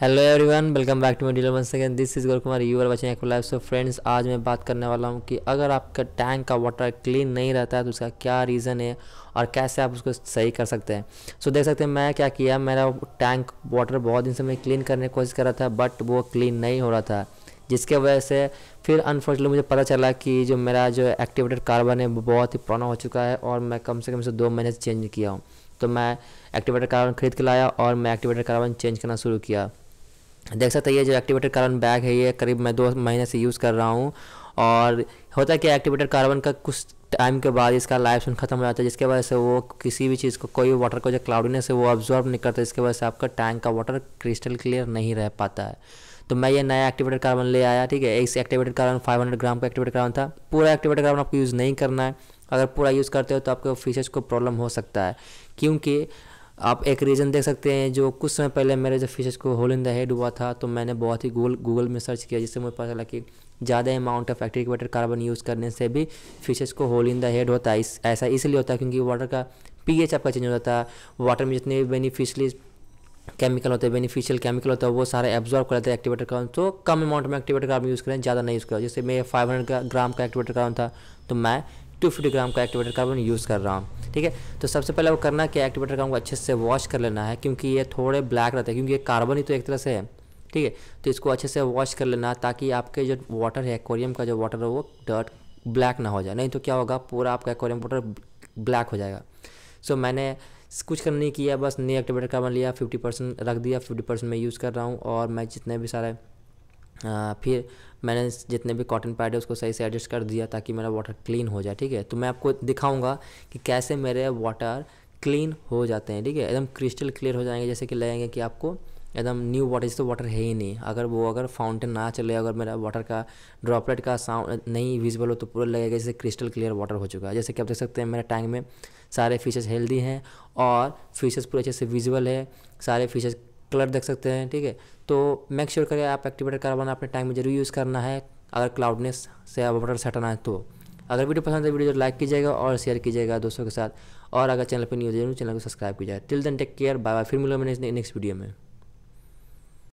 hello everyone welcome back to my one once this is Gol Kumar your बचे एक life so friends आज मैं बात करने वाला हूँ कि अगर आपका टैंक का वाटर क्लीन नहीं रहता है तो उसका क्या रीज़न है और कैसे आप उसको सही कर सकते हैं सो so, देख सकते हैं मैं क्या किया मेरा टैंक वाटर बहुत दिन से मैं क्लीन करने की कोशिश कर रहा था बट वो क्लीन नहीं हो रहा था जिसके वजह से फिर अनफॉर्चुनेटली मुझे पता चला कि जो मेरा जो एक्टिवेटेड कार्बन है वो बहुत ही पुराना हो चुका है और मैं कम से कम से दो महीने से चेंज किया हूँ तो मैं एक्टिवेटेड कार्बन खरीद के लाया और मैं एक्टिवेटेड कार्बन चेंज करना शुरू किया देख सकते हैं ये जो एक्टिवेटेड कार्बन बैग है ये करीब मैं दो महीने से यूज़ कर रहा हूँ और होता है कि एक्टिवेटेड कार्बन का कुछ टाइम के बाद इसका लाइफ सुन खत्म हो जाता है जिसके वजह से वो किसी भी चीज़ को कोई भी वाटर को जो क्लाउडीनेस है वो ऑब्जॉर्व नहीं करता इसके वजह से आपका टैंक का वाटर क्रिस्टल क्लियर नहीं रह पाता है तो मैं ये नया एक्टिवेटेड कार्बन ले आया ठीक है इस एक्टिवेटेड कार्बन 500 ग्राम का एक्टिवेटेड कार्बन था पूरा एक्टिवेटेड कार्बन आपको यूज़ नहीं करना है अगर पूरा यूज़ करते हो तो आपके फीचर्स को प्रॉब्लम हो सकता है क्योंकि आप एक रीज़न देख सकते हैं जो कुछ समय पहले मेरे जब फिशेज को होल इन द हेड हुआ था तो मैंने बहुत ही गूगल गूगल में सर्च किया जिससे मुझे पता चला कि ज़्यादा amount of active water carbon use करने से भी फिशेज को होल इन द हेड होता है इस ऐसा इसलिए होता है क्योंकि वाटर का एच आपका चेंज हो जाता है वाटर में जितने भी बेनिफिशली केमिकल होते हैं बेनिफिशियल केमिकल होता है वो सारे एब्जॉर्व कर लेते हैं एक्टिवेटर कार्बन तो कम अमाउंट में एक्टिवेटर कार्बन यूज़ करें ज़्यादा नहीं यूज़ करें जैसे मैं फाइव हंड्रेड ग्राम का एक्टिवेटर कार्बन था तो मैं टू फिफ्टी ग्राम का एक्टिवेटेड कार्बन यूज़ कर रहा हूँ ठीक है तो सबसे पहले वो करना कि एक्टिवेटर कार्बन को अच्छे से वॉश कर लेना है क्योंकि ये थोड़े ब्लैक रहते हैं क्योंकि ये कार्बन ही तो एक तरह से है ठीक है तो इसको अच्छे से वॉश कर लेना ताकि आपके जो वाटर है एक्वेरियम का जो वाटर है वो डर्ट ब्लैक ना हो जाए नहीं तो क्या होगा पूरा आपका एक्वेरियम वाटर ब्लैक हो जाएगा सो so, मैंने कुछ करना नहीं किया बस नी एक्टिवेटर कार्बन लिया फिफ्टी परसेंट रख दिया फिफ्टी परसेंट मैं यूज़ कर रहा हूँ और मैं जितने भी सारे फिर मैंने जितने भी कॉटन पैड है उसको सही से एडजस्ट कर दिया ताकि मेरा वाटर क्लीन हो जाए ठीक है तो मैं आपको दिखाऊंगा कि कैसे मेरे वाटर क्लीन हो जाते हैं ठीक है एकदम क्रिस्टल क्लियर हो जाएंगे जैसे कि लगेंगे कि आपको एकदम न्यू वाटर जैसे तो वाटर है ही नहीं अगर वो अगर फाउंटेन ना चले अगर मेरा वाटर का ड्रॉपलेट का साउंड नहीं विजिबल हो तो पूरा लगेगा जैसे क्रिस्टल क्लियर वाटर हो चुका है जैसे कि आप देख सकते हैं मेरे टैंक में सारे फिशेज हेल्दी हैं और फिशेज पूरे अच्छे से विजिबल है सारे फिशेज कलर देख सकते हैं ठीक है तो मेक श्योर करें आप एक्टिवेटर कार्बन अपने टाइम में जरूर यूज़ करना है अगर क्लाउडनेस से आप बटर हटाना है तो अगर वीडियो पसंद है वीडियो को लाइक कीजिएगा और शेयर कीजिएगा दोस्तों के साथ और अगर चैनल पर न्यूज चैनल को सब्सक्राइब कीजिए till then take care bye bye फिर मिलो मैंने नेक्स्ट वीडियो में